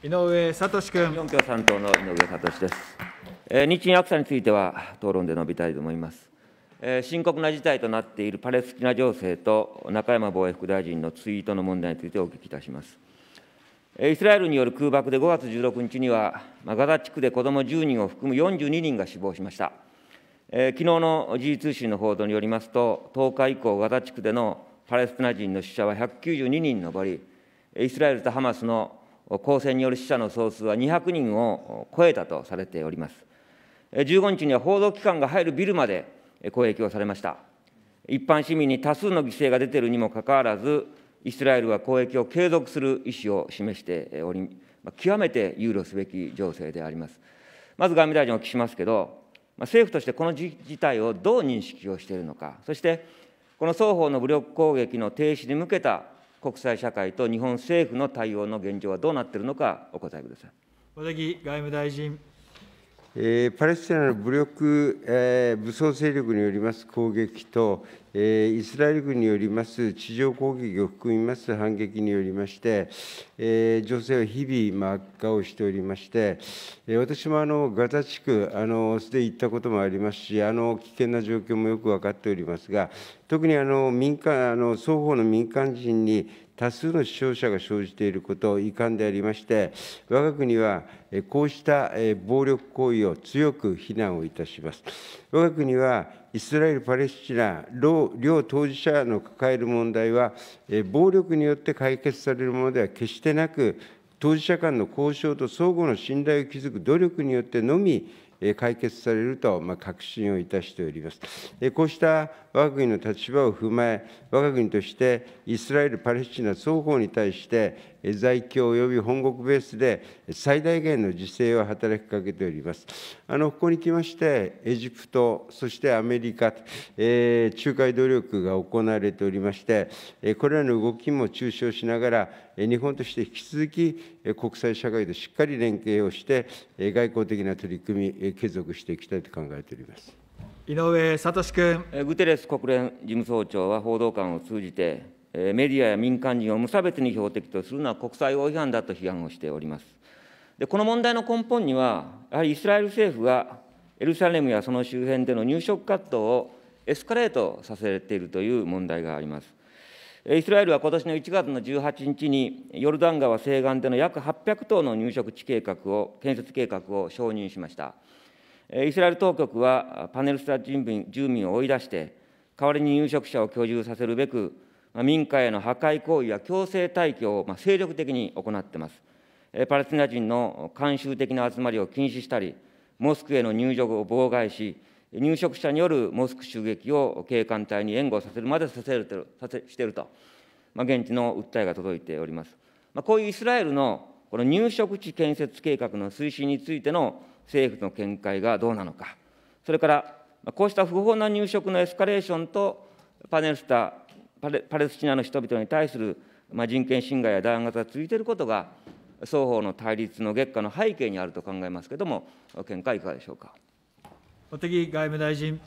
井上聡君。本共産党の井上聡です。えー、日印悪さについては討論で述べたいと思います。えー、深刻な事態となっているパレスチナ情勢と中山防衛副大臣のツイートの問題についてお聞きいたします。イスラエルによる空爆で5月16日には、ガザ地区で子ども10人を含む42人が死亡しました。えー、昨日の時事通信の報道によりますと、10日以降、ガザ地区でのパレスチナ人の死者は192人に上り、イスラエルとハマスの公戦による死者の総数は200人を超えたとされております。15日には報道機関が入るビルまで攻撃をされました。一般市民に多数の犠牲が出ているにもかかわらず、イスラエルは攻撃を継続する意思を示しており、極めて憂慮すべき情勢であります。まず外務大臣お聞きしますけど、政府としてこの事態をどう認識をしているのか、そしてこの双方の武力攻撃の停止に向けた国際社会と日本政府の対応の現状はどうなっているのか、お答えください。和外務大臣。パレスチナの武力、武装勢力によります攻撃と、イスラエル軍によります地上攻撃を含みます反撃によりまして、情勢は日々悪化をしておりまして、私もあのガザ地区、すでに行ったこともありますし、あの危険な状況もよく分かっておりますが、特にあの民間あの双方の民間人に多数の死傷者が生じていること、遺憾でありまして、我が国はこうした暴力行為を強く非難をいたします。我が国はイスラエル・パレスチナ両当事者の抱える問題は、暴力によって解決されるものでは決してなく、当事者間の交渉と相互の信頼を築く努力によってのみ、解決されると確信をいたしております。こうした我が国の立場を踏まえ、我が国としてイスラエル・パレスチナ双方に対して在京及び本国ベースで最大限の自制を働きかけております。あのここに来まして、エジプト、そしてアメリカ、えー、仲介努力が行われておりまして、これらの動きも中傷しながら、日本として引き続き国際社会としっかり連携をして、外交的な取り組み、継続していきたいと考えております。井上聡君。グテレス国連事務総長は報道官を通じてメディアや民間人を無差別に標的とするのは国際法違反だと批判をしております。でこの問題の根本には、やはりイスラエル政府がエルサレムやその周辺での入植活動をエスカレートさせているという問題があります。イスラエルは今年の1月の18日に、ヨルダン川西岸での約800棟の入植地計画を、建設計画を承認しました。イスラエル当局は、パネルスタ住民を追い出して、代わりに入植者を居住させるべく、民家への破壊行為や強制退去を精力的に行っています。パレスチナ人の慣習的な集まりを禁止したり、モスクへの入場を妨害し、入植者によるモスク襲撃を警官隊に援護させるまでさせるさせしていると、まあ、現地の訴えが届いております。まあ、こういうイスラエルのこの入植地建設計画の推進についての政府の見解がどうなのか、それからこうした不法な入植のエスカレーションとパネルスタパレパレスチナの人々に対する、まあ、人権侵害や弾圧が続いていることが双方の対立の激化の背景にあると考えますけれども、見解いかがでしょうか。茂木外務大臣。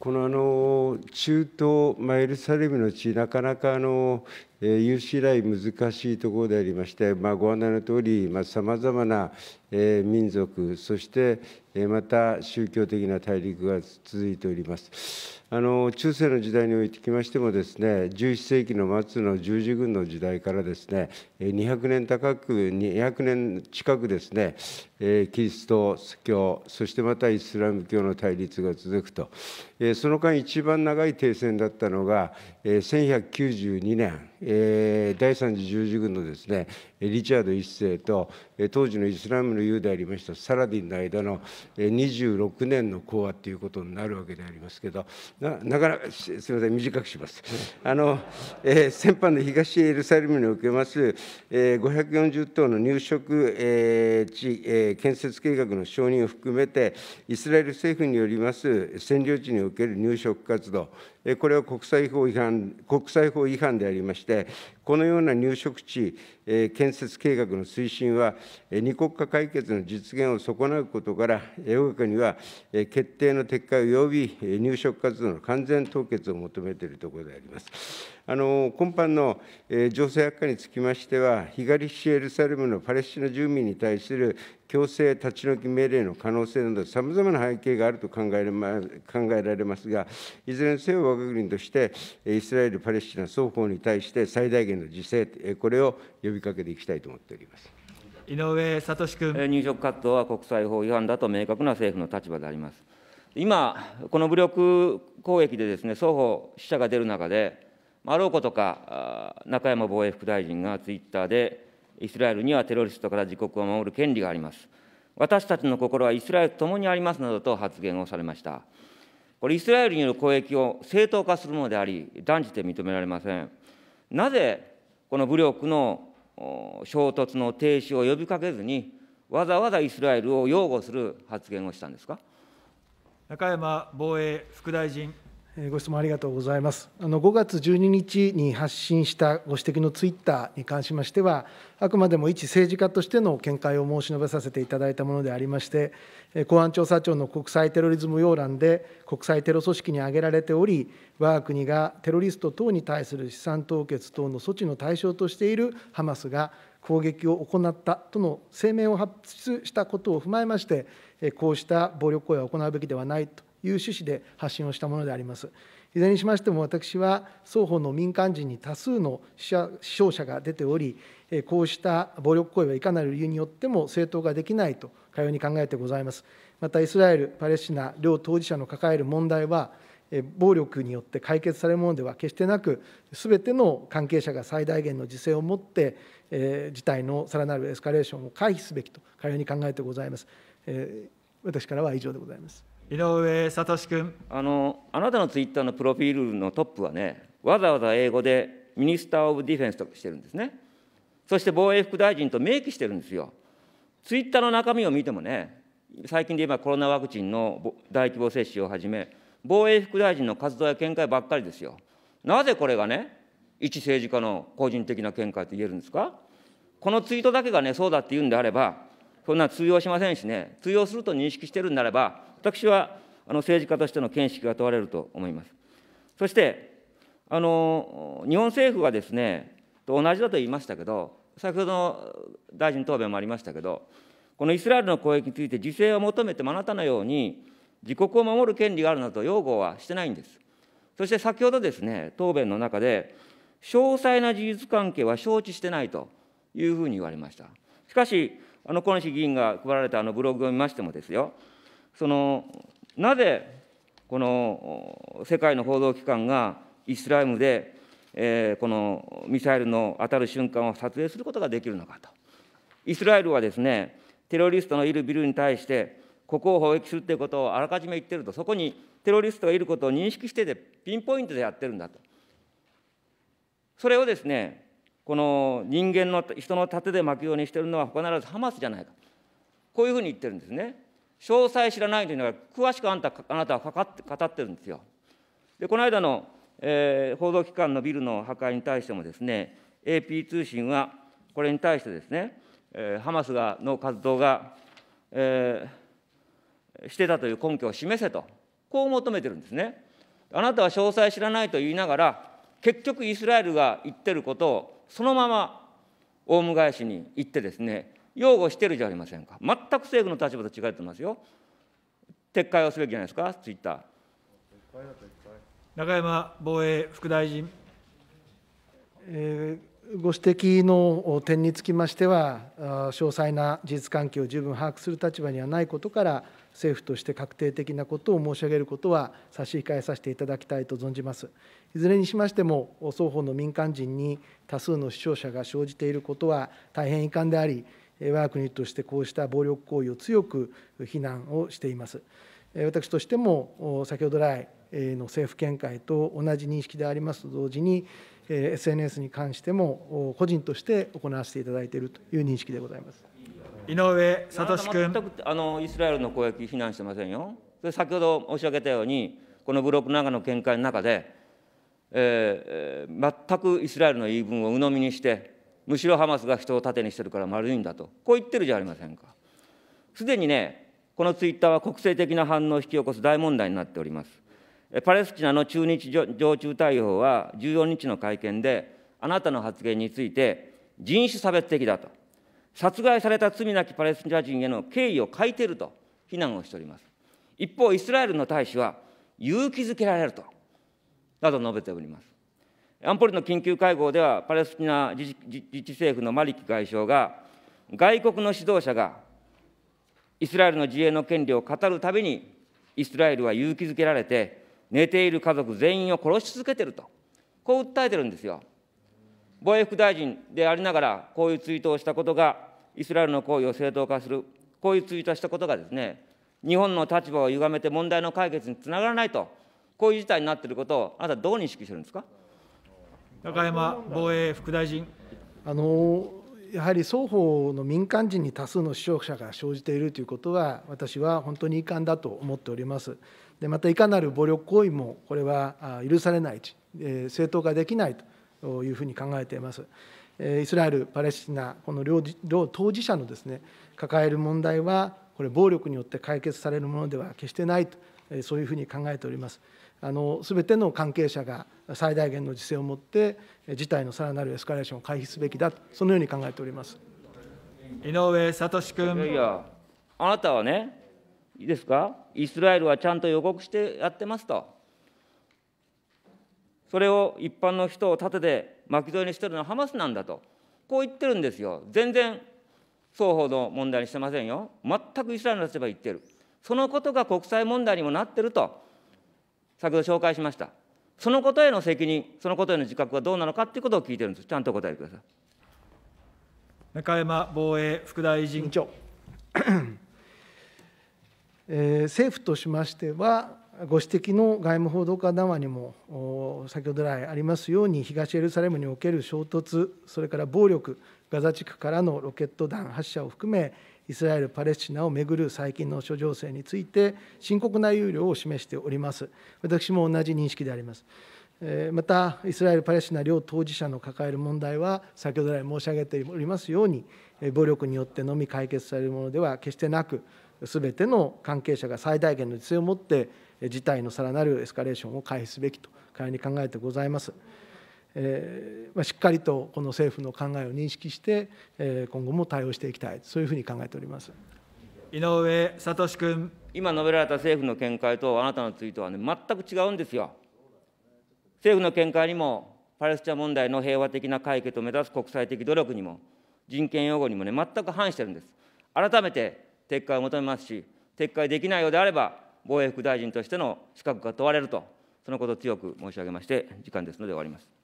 このあの中東、まあ、エルサレムの地、なかなかあの有史以来難しいところでありまして、まあ、ご案内のとおり、さまざ、まな、民族、そして、また宗教的な大陸が続いております。あの中世の時代においてきましてもですね、11世紀の末の十字軍の時代からですね、200年高く、200年近くですね、キリスト教、そしてまたイスラム教の対立が続くと、その間、一番長い停戦だったのが、1192年、第3次十字軍のですねリチャード1世と当時のイスラムの雄でありましたサラディンの間の26年の講和ということになるわけでありますけどなかなかすみません短くします。あのえー、先般の東エルサレムにおけます、えー、540棟の入植、えー、地、えー、建設計画の承認を含めてイスラエル政府によります占領地における入植活動これは国際法違反国際法違反でありまして、このような入植地建設計画の推進は、二国家解決の実現を損なうことから、大がには決定の撤回及び入植活動の完全凍結を求めているところであります。あの今般の、えー、情勢悪化につきましては、東エルサレムのパレスチナ住民に対する強制立ち退き命令の可能性など、さまざまな背景があると考え,、ま、考えられますが、いずれにせよ、我が国として、イスラエル、パレスチナ双方に対して最大限の自制、これを呼びかけていきたいと思っております。井上聡君入植活動は国際法違反だと明確な政府の立場であります。今、この武力攻撃でです、ね、双方死者が出る中で、あろうことか、中山防衛副大臣がツイッターで、イスラエルにはテロリストから自国を守る権利があります。私たちの心はイスラエルと共にありますなどと発言をされました。これ、イスラエルによる攻撃を正当化するものであり、断じて認められません。なぜ、この武力の衝突の停止を呼びかけずに、わざわざイスラエルを擁護する発言をしたんですか中山防衛副大臣。ご質問ありがとうございます。あの5月12日に発信したご指摘のツイッターに関しましては、あくまでも一政治家としての見解を申し述べさせていただいたものでありまして、公安調査庁の国際テロリズム要覧で国際テロ組織に挙げられており、我が国がテロリスト等に対する資産凍結等の措置の対象としているハマスが攻撃を行ったとの声明を発出したことを踏まえまして、こうした暴力行為は行うべきではないという趣旨で発信をしたものであります。いずれにしましても、私は双方の民間人に多数の死傷者が出ており、こうした暴力行為はいかなる理由によっても正当ができないと、かように考えてございます。また、イスラエル、パレスチナ、両当事者の抱える問題は、暴力によって解決されるものでは決してなく、すべての関係者が最大限の自制を持って、えー、事態のさらなるエスカレーションを回避すべきと、かように考えてございます。えー、私からは以上でございます。井上聡君。あの、あなたのツイッターのプロフィールのトップはね、わざわざ英語でミニスター・オブ・ディフェンスとしてるんですね。そして防衛副大臣と明記してるんですよ。ツイッターの中身を見てもね、最近で言えばコロナワクチンの大規模接種をはじめ、防衛副大臣の活動や見解ばっかりですよ。なぜこれがね、一政治家の個人的な見解と言えるんですかこのツイートだけがね、そうだって言うんであれば、そんな通用しませんしね、通用すると認識してるんならば、私はあの政治家としての見識が問われると思います。そしてあの日本政府はですねと同じだと言いましたけど先ほどの大臣答弁もありましたけどこのイスラエルの攻撃について自制を求めてあなたのように自国を守る権利があるなどと擁護はしてないんです。そして先ほどですね答弁の中で詳細な事実関係は承知してないというふうに言われました。しかし、あの小西議員が配られたあのブログを見ましてもですよ、そのなぜこの世界の報道機関がイスラエムで、えー、このミサイルの当たる瞬間を撮影することができるのかと。イスラエルはですね、テロリストのいるビルに対して、ここを砲撃するということをあらかじめ言ってると、そこにテロリストがいることを認識してて、ピンポイントでやってるんだと。それをですね、この人間の人の盾で巻くようにしてるのは、他ならずハマスじゃないか、こういうふうに言ってるんですね。詳細知らないというのが、詳しくあんたあなたはかかって語ってるんですよ。で、この間の、えー、報道機関のビルの破壊に対してもですね、AP 通信は、これに対してですね、えー、ハマスがの活動が、えー、してたという根拠を示せと、こう求めてるんですね。あなたは詳細知らないと言いながら、結局イスラエルが言ってることをそのままオウム返しに言ってですね擁護してるじゃありませんか全く政府の立場と違ってますよ撤回をすべきじゃないですかツイッター中山防衛副大臣、えー、ご指摘の点につきましては詳細な事実関係を十分把握する立場にはないことから政府として確定的なことを申し上げることは差し控えさせていただきたいと存じます。いずれにしましても、双方の民間人に多数の死傷者が生じていることは大変遺憾であり、我が国としてこうした暴力行為を強く非難をしています。私としても先ほど来の政府見解と同じ認識でありますと同時に SNS に関しても個人として行わせていただいているという認識でございます井上聡君全くあのイスラエルの攻撃非難してませんよ。で先ほど申し上げたようにこのブロックの中の見解の中で、えー、全くイスラエルの言い分を鵜呑みにしてむしろハマスが人を盾にしてるから丸いんだと、こう言ってるじゃありませんか。すでにね、このツイッターは国政的な反応を引き起こす大問題になっております。パレスチナの駐日常駐大王は14日の会見で、あなたの発言について、人種差別的だと、殺害された罪なきパレスチナ人への敬意を欠いていると非難をしております。一方、イスラエルの大使は、勇気づけられると、など述べております。安保理の緊急会合では、パレスチナ自治政府のマリキ外相が、外国の指導者がイスラエルの自衛の権利を語るたびに、イスラエルは勇気づけられて、寝ている家族全員を殺し続けていると、こう訴えてるんですよ。防衛副大臣でありながら、こういうツイートをしたことが、イスラエルの行為を正当化する、こういうツイートをしたことがですね、日本の立場を歪めて問題の解決につながらないと、こういう事態になっていることを、あなた、どう認識してるんですか。中山防衛副大臣。あのやはり双方の民間人に多数の死傷者が生じているということは、私は本当に遺憾だと思っております。でまた、いかなる暴力行為もこれは許されない、正当化できないというふうに考えています。イスラエル、パレスチナ、この両当事者のです、ね、抱える問題は、これ、暴力によって解決されるものでは決してないと、そういうふうに考えております。あの全ての関係者が最大限の自制を持って事態のさらなるエスカレーションを回避すべきだとそのように考えております井上聡君いやいやあなたはねいいですかイスラエルはちゃんと予告してやってますとそれを一般の人を盾で巻き添えにしてるのはハマスなんだとこう言ってるんですよ全然双方の問題にしてませんよ全くイスラエルの立場言ってるそのことが国際問題にもなってると先ほど紹介しましたそのことへの責任そのことへの自覚はどうなのかということを聞いてるんですちゃんとお答えください中山防衛副大臣長 えー、政府としましてはご指摘の外務報道官談話にも先ほど来ありますように東エルサレムにおける衝突それから暴力ガザ地区からのロケット弾発射を含めイスラエル・パレスチナをめぐる最近の諸情勢について深刻な憂慮を示しております。私も同じ認識であります。また、イスラエル・パレスチナ両当事者の抱える問題は、先ほど来申し上げておりますように、暴力によってのみ解決されるものでは決してなく、すべての関係者が最大限の実践を持って、事態のさらなるエスカレーションを回避すべきと、仮に考えてございます。えー、まあ、しっかりとこの政府の考えを認識して、えー、今後も対応していきたい、そういうふうに考えております井上聡君。今述べられた政府の見解とあなたのツイートは、ね、全く違うんですよ。政府の見解にも、パレスチナ問題の平和的な解決を目指す国際的努力にも、人権擁護にも、ね、全く反してるんです。改めて撤回を求めますし、撤回できないようであれば、防衛副大臣としての資格が問われると、そのことを強く申し上げまして、時間ですので終わります。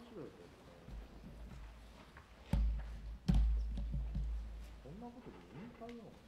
種類ですねこんなことでいいんかよ